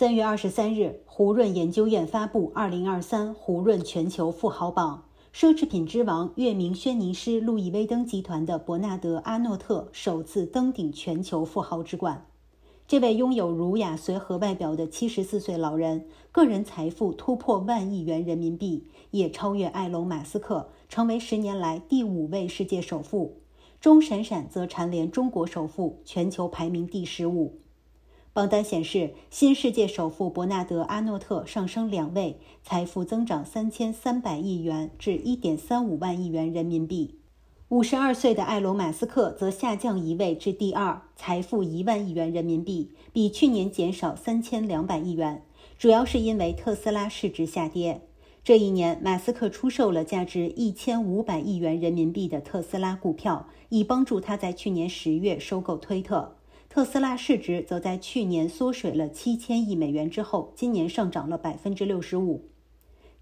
三月二十三日，胡润研究院发布《二零二三胡润全球富豪榜》，奢侈品之王、月明轩尼诗路易威登集团的伯纳德·阿诺特首次登顶全球富豪之冠。这位拥有儒雅随和外表的七十四岁老人，个人财富突破万亿元人民币，也超越埃隆·马斯克，成为十年来第五位世界首富。钟闪闪则蝉联中国首富，全球排名第十五。榜单显示，新世界首富伯纳德·阿诺特上升两位，财富增长三千三百亿元至一点三五万亿元人民币。五十二岁的埃隆·马斯克则下降一位至第二，财富一万亿元人民币，比去年减少三千两百亿元，主要是因为特斯拉市值下跌。这一年，马斯克出售了价值一千五百亿元人民币的特斯拉股票，以帮助他在去年十月收购推特。特斯拉市值则在去年缩水了七千亿美元之后，今年上涨了百分之六十五。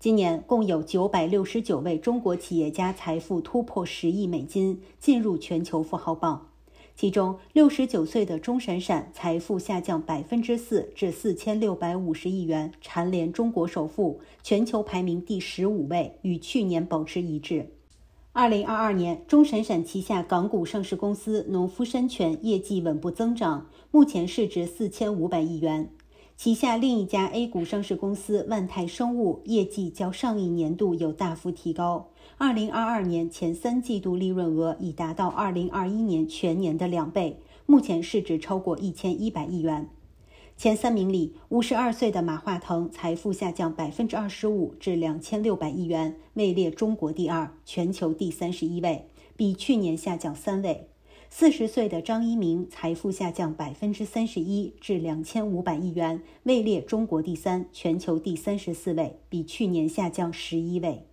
今年共有九百六十九位中国企业家财富突破十亿美金，进入全球富豪榜。其中，六十九岁的钟闪闪财富下降百分之四，至四千六百五十亿元，蝉联中国首富，全球排名第十五位，与去年保持一致。二零二二年，中神闪旗下港股上市公司农夫山泉业绩稳步增长，目前市值四千五百亿元。旗下另一家 A 股上市公司万泰生物业绩较上一年度有大幅提高，二零二二年前三季度利润额已达到二零二一年全年的两倍，目前市值超过一千一百亿元。前三名里，五十二岁的马化腾财富下降百分之二十五至两千六百亿元，位列中国第二、全球第三十一位，比去年下降三位；四十岁的张一鸣财富下降百分之三十一至两千五百亿元，位列中国第三、全球第三十四位，比去年下降十一位。